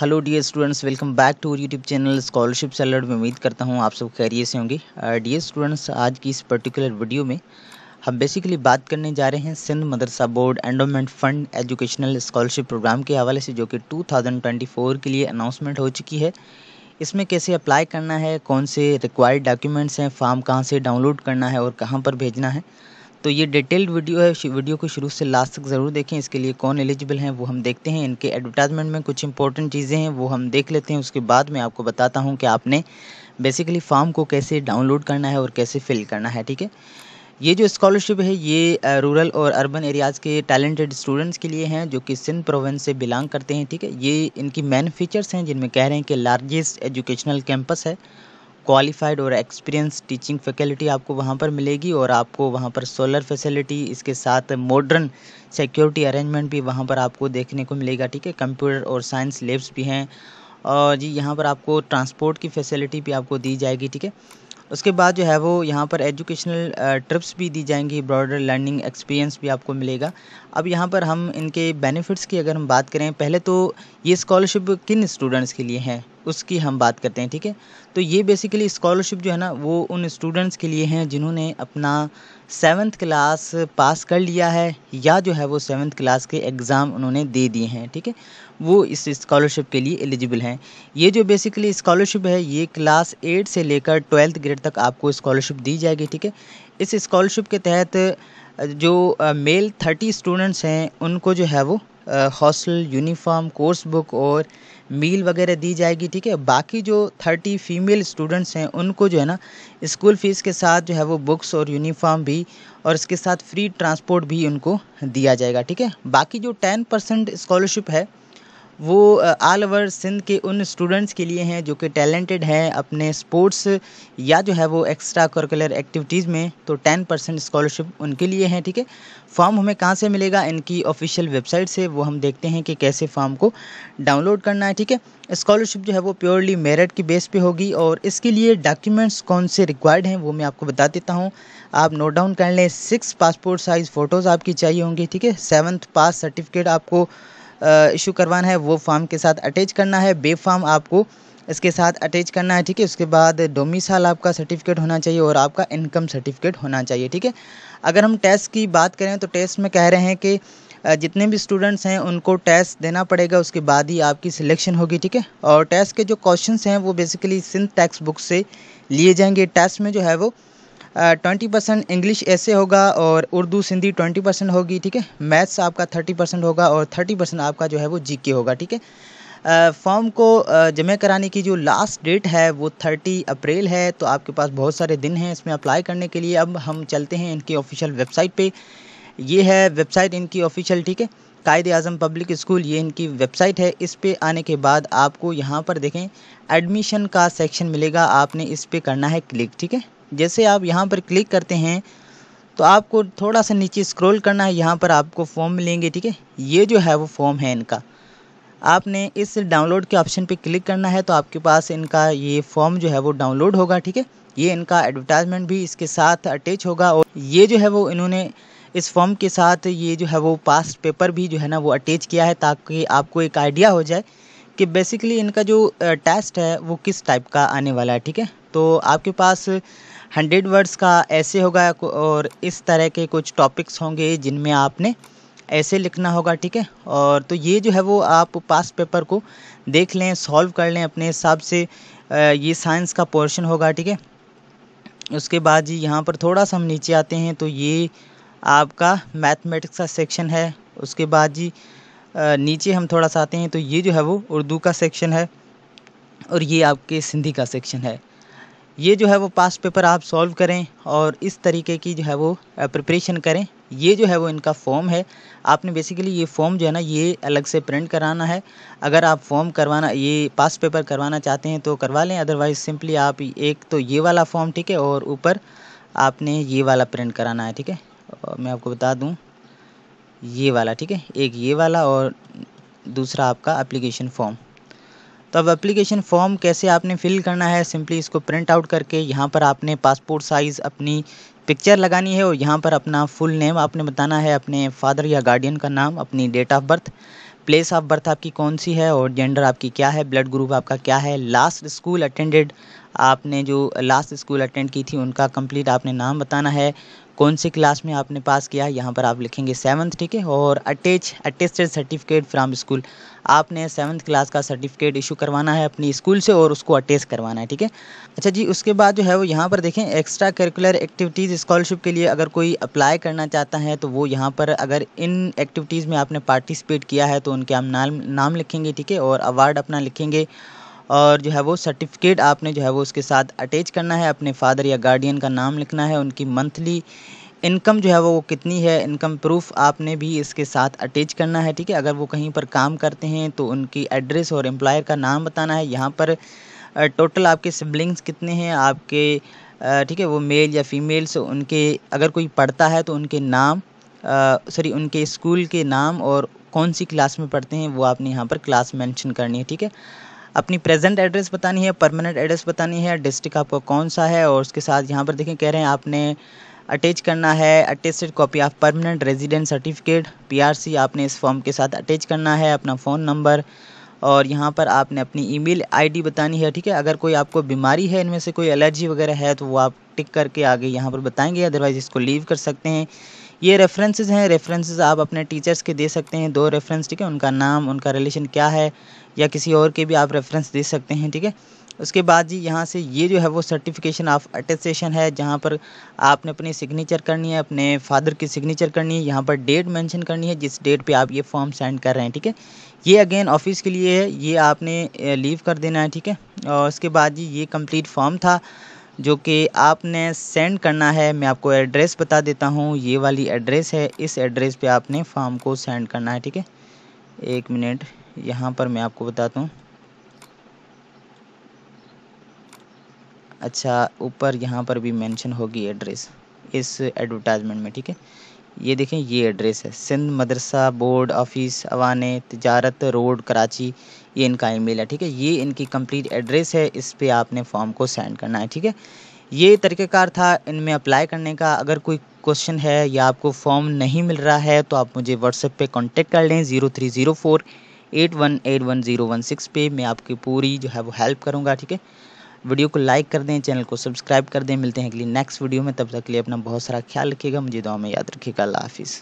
hello dear students welcome back to YouTube channel scholarship seller में उम्मीद करता हूँ आप सब खैरियत से होंगे डियर uh, स्टूडेंट्स आज की इस पर्टिकुलर वीडियो में हम बेसिकली बात करने जा रहे हैं सिंध मदरसा board endowment fund educational scholarship program के हवाले से जो कि 2024 के लिए अनाउंसमेंट हो चुकी है इसमें कैसे अप्लाई करना है कौन से रिक्वायर्ड डॉक्यूमेंट्स हैं फॉर्म कहाँ से डाउनलोड करना है और कहाँ पर भेजना है तो ये डिटेल्ड वीडियो है वीडियो को शुरू से लास्ट तक ज़रूर देखें इसके लिए कौन एलिजिबल हैं वो हम देखते हैं इनके एडवर्टाइजमेंट में कुछ इंपॉर्टेंट चीज़ें हैं वो हम देख लेते हैं उसके बाद मैं आपको बताता हूँ कि आपने बेसिकली फॉर्म को कैसे डाउनलोड करना है और कैसे फिल करना है ठीक है ये जो स्कॉलरशिप है ये रूरल और अर्बन एरियाज़ के टैलेंटेड स्टूडेंट्स के लिए हैं जो कि सिंध प्रोविंस से बिलोंग करते हैं ठीक है ये इनकी मेन फीचर्स हैं जिनमें कह रहे हैं कि लार्जेस्ट एजुकेशनल कैंपस है क्वालिफाइड और एक्सपीरियंस टीचिंग फैकल्टी आपको वहाँ पर मिलेगी और आपको वहाँ पर सोलर फैसिलिटी इसके साथ मॉडर्न सिक्योरिटी अरेंजमेंट भी वहाँ पर आपको देखने को मिलेगा ठीक है कंप्यूटर और साइंस लेब्स भी हैं और जी यहाँ पर आपको ट्रांसपोर्ट की फैसिलिटी भी आपको दी जाएगी ठीक है उसके बाद जो है वो यहाँ पर एजुकेशनल ट्रिप्स भी दी जाएंगी ब्रॉडर लर्निंग एक्सपीरियंस भी आपको मिलेगा अब यहाँ पर हम इनके बेनिफिट्स की अगर हम बात करें पहले तो ये स्कॉलरशिप किन स्टूडेंट्स के लिए हैं उसकी हम बात करते हैं ठीक है तो ये बेसिकली स्कॉलरशिप जो है ना वो उन स्टूडेंट्स के लिए हैं जिन्होंने अपना सेवन्थ क्लास पास कर लिया है या जो है वो सेवन्थ क्लास के एग्ज़ाम उन्होंने दे दिए हैं ठीक है वो इस स्कॉलरशिप के लिए एलिजिबल हैं ये जो बेसिकली स्कॉलरशिप है ये क्लास एट से लेकर ट्वेल्थ ग्रेड तक आपको स्कॉलरशिप दी जाएगी ठीक है इस स्कॉलरशिप के तहत जो मेल थर्टी स्टूडेंट्स हैं उनको जो है वो हॉस्टल यूनिफॉर्म कोर्स बुक और मील वगैरह दी जाएगी ठीक है बाकी जो थर्टी फीमेल स्टूडेंट्स हैं उनको जो है ना स्कूल फीस के साथ जो है वो बुक्स और यूनिफॉर्म भी और इसके साथ फ्री ट्रांसपोर्ट भी उनको दिया जाएगा ठीक है बाकी जो टेन परसेंट इस्कॉलरशिप है वो ऑल ओवर सिंध के उन स्टूडेंट्स के लिए हैं जो कि टैलेंटेड हैं अपने स्पोर्ट्स या जो है वो एक्स्ट्रा करिकुलर एक्टिविटीज़ में तो टेन परसेंट स्कॉलरशिप उनके लिए हैं ठीक है फॉर्म हमें कहाँ से मिलेगा इनकी ऑफिशियल वेबसाइट से वो हम देखते हैं कि कैसे फॉर्म को डाउनलोड करना है ठीक है स्कॉलरशिप जो है वो प्योरली मेरिट की बेस पर होगी और इसके लिए डॉक्यूमेंट्स कौन से रिक्वायर्ड हैं वो मैं आपको बता देता हूँ आप नोट डाउन कर लें सिक्स पासपोर्ट साइज़ फ़ोटोज़ आपकी चाहिए होंगी ठीक है सेवन्थ पास सर्टिफिकेट आपको इशू करवाना है वो फॉर्म के साथ अटैच करना है बे फॉर्म आपको इसके साथ अटैच करना है ठीक है उसके बाद डोमिसाइल आपका सर्टिफिकेट होना चाहिए और आपका इनकम सर्टिफिकेट होना चाहिए ठीक है अगर हम टेस्ट की बात करें तो टेस्ट में कह रहे हैं कि जितने भी स्टूडेंट्स हैं उनको टेस्ट देना पड़ेगा उसके बाद ही आपकी सिलेक्शन होगी ठीक है और टेस्ट के जो क्वेश्चंस हैं वो बेसिकली सिंध टेक्स्ट बुक से लिए जाएंगे टेस्ट में जो है वो ट्वेंटी परसेंट इंग्लिश ऐसे होगा और उर्दू सिंधी ट्वेंटी परसेंट होगी ठीक है मैथ्स आपका थर्टी परसेंट होगा और थर्टी परसेंट आपका जो है वो जीके होगा ठीक है फॉर्म को जमा कराने की जो लास्ट डेट है वो थर्टी अप्रैल है तो आपके पास बहुत सारे दिन हैं इसमें अप्लाई करने के लिए अब हम चलते हैं इनकी ऑफिशियल वेबसाइट पर ये है वेबसाइट इनकी ऑफिशियल ठीक है कायद अजम पब्लिक स्कूल ये इनकी वेबसाइट है इस पर आने के बाद आपको यहाँ पर देखें एडमिशन का सेक्शन मिलेगा आपने इस पर करना है क्लिक ठीक है जैसे आप यहाँ पर क्लिक करते हैं तो आपको थोड़ा सा नीचे स्क्रॉल करना है यहाँ पर आपको फॉर्म मिलेंगे ठीक है ये जो है वो फॉर्म है इनका आपने इस डाउनलोड के ऑप्शन पे क्लिक करना है तो आपके पास इनका ये फॉर्म जो है वो डाउनलोड होगा ठीक है ये इनका एडवर्टाइजमेंट भी इसके साथ अटैच होगा और ये जो है वो इन्होंने इस फॉर्म के साथ ये जो है वो पास्ट पेपर भी जो है ना वो अटैच किया है ताकि आपको एक आइडिया हो जाए कि बेसिकली इनका जो टेस्ट है वो किस टाइप का आने वाला है ठीक है तो आपके पास हंड्रेड वर्ड्स का ऐसे होगा और इस तरह के कुछ टॉपिक्स होंगे जिनमें आपने ऐसे लिखना होगा ठीक है और तो ये जो है वो आप पास पेपर को देख लें सॉल्व कर लें अपने हिसाब से ये साइंस का पोर्शन होगा ठीक है उसके बाद जी यहाँ पर थोड़ा सा हम नीचे आते हैं तो ये आपका मैथमेटिक्स का सेक्शन है उसके बाद जी नीचे हम थोड़ा सा आते हैं तो ये जो है वो उर्दू का सेक्शन है और ये आपके सिंधी का सेक्शन है ये जो है वो पास्ट पेपर आप सॉल्व करें और इस तरीके की जो है वो प्रिपरेशन करें ये जो है वो इनका फॉर्म है आपने बेसिकली ये फॉर्म जो है ना ये अलग से प्रिंट कराना है अगर आप फॉर्म करवाना ये पास पेपर करवाना चाहते हैं तो करवा लें अदरवाइज़ सिंपली आप एक तो ये वाला फॉर्म ठीक है और ऊपर आपने ये वाला प्रिंट कराना है ठीक है मैं आपको बता दूँ ये वाला ठीक है एक ये वाला और दूसरा आपका एप्लीकेशन फॉर्म तो अब एप्लीकेशन फॉर्म कैसे आपने फ़िल करना है सिंपली इसको प्रिंट आउट करके यहाँ पर आपने पासपोर्ट साइज़ अपनी पिक्चर लगानी है और यहाँ पर अपना फुल नेम आपने बताना है अपने फादर या गार्डियन का नाम अपनी date of birth place of birth आपकी कौन सी है और जेंडर आपकी क्या है ब्लड ग्रुप आपका क्या है लास्ट स्कूल अटेंडेड आपने जो लास्ट स्कूल अटेंड की थी उनका कंप्लीट आपने नाम बताना है कौन सी क्लास में आपने पास किया यहाँ पर आप लिखेंगे सेवन्थ ठीक है और attach attested certificate from school आपने सेवन्थ क्लास का सर्टिफिकेट इशू करवाना है अपनी स्कूल से और उसको अटैच करवाना है ठीक है अच्छा जी उसके बाद जो है वो यहाँ पर देखें एक्स्ट्रा करिकुलर एक्टिविटीज़ स्कॉलरशिप के लिए अगर कोई अप्लाई करना चाहता है तो वो यहाँ पर अगर इन एक्टिविटीज़ में आपने पार्टिसिपेट किया है तो उनके आप नाम नाम लिखेंगे ठीक है और अवार्ड अपना लिखेंगे और जो है वो सर्टिफिकेट आपने जो है वो उसके साथ अटैच करना है अपने फादर या गार्डियन का नाम लिखना है उनकी मंथली इनकम जो है वो कितनी है इनकम प्रूफ आपने भी इसके साथ अटैच करना है ठीक है अगर वो कहीं पर काम करते हैं तो उनकी एड्रेस और एम्प्लॉयर का नाम बताना है यहाँ पर टोटल आपके सिबलिंग्स कितने हैं आपके ठीक है वो मेल या फीमेल्स उनके अगर कोई पढ़ता है तो उनके नाम सॉरी उनके स्कूल के नाम और कौन सी क्लास में पढ़ते हैं वो आपने यहाँ पर क्लास मेंशन करनी है ठीक है अपनी प्रेजेंट एड्रेस बतानी है परमानेंट एड्रेस बतानी है डिस्ट्रिक्ट आपका कौन सा है और उसके साथ यहाँ पर देखें कह रहे हैं आपने अटैच करना है attested copy of permanent resident certificate PRC आपने इस फॉर्म के साथ अटैच करना है अपना फ़ोन नंबर और यहाँ पर आपने अपनी ईमेल आईडी बतानी है ठीक है अगर कोई आपको बीमारी है इनमें से कोई एलर्जी वगैरह है तो वो आप टिक करके आगे यहाँ पर बताएंगे अदरवाइज़ इसको लीव कर सकते हैं ये रेफरेंसेज हैं रेफरेंसेज आप अपने टीचर्स के दे सकते हैं दो रेफरेंस ठीक है उनका नाम उनका रिलेशन क्या है या किसी और के भी आप रेफरेंस दे सकते हैं ठीक है उसके बाद जी यहाँ से ये जो है वो सर्टिफिकेशन ऑफ अटेस्टेशन है जहाँ पर आपने अपनी सिग्नेचर करनी है अपने फादर की सिग्नेचर करनी है यहाँ पर डेट मेंशन करनी है जिस डेट पे आप ये फॉर्म सेंड कर रहे हैं ठीक है ये अगेन ऑफिस के लिए है ये आपने लीव कर देना है ठीक है और उसके बाद जी ये कंप्लीट फॉर्म था जो कि आपने सेंड करना है मैं आपको एड्रेस बता देता हूँ ये वाली एड्रेस है इस एड्रेस पे आपने फॉर्म को सेंड करना है ठीक है एक मिनट यहाँ पर मैं आपको बताता हूँ अच्छा ऊपर यहाँ पर भी मेंशन होगी एड्रेस इस एडवर्टाइजमेंट में ठीक है ये देखें ये एड्रेस है सिंध मदरसा बोर्ड ऑफिस अवान तजारत रोड कराची ये इनका ईमेल है ठीक है ये इनकी कंप्लीट एड्रेस है इस पर आपने फॉर्म को सेंड करना है ठीक है ये तरीक़ेकार था इनमें अप्लाई करने का अगर कोई क्वेश्चन है या आपको फॉर्म नहीं मिल रहा है तो आप मुझे व्हाट्सएप पे कांटेक्ट कर लें zero three zero four eight one eight one zero one six पे मैं आपकी पूरी जो है वो हेल्प करूँगा ठीक है वीडियो को लाइक कर दें चैनल को सब्सक्राइब कर दें मिलते हैं अगली नेक्स्ट वीडियो में तब तक के लिए अपना बहुत सारा ख्याल रखिएगा मुझे दुआ में याद रखिएगा अल्लाह हाफिज़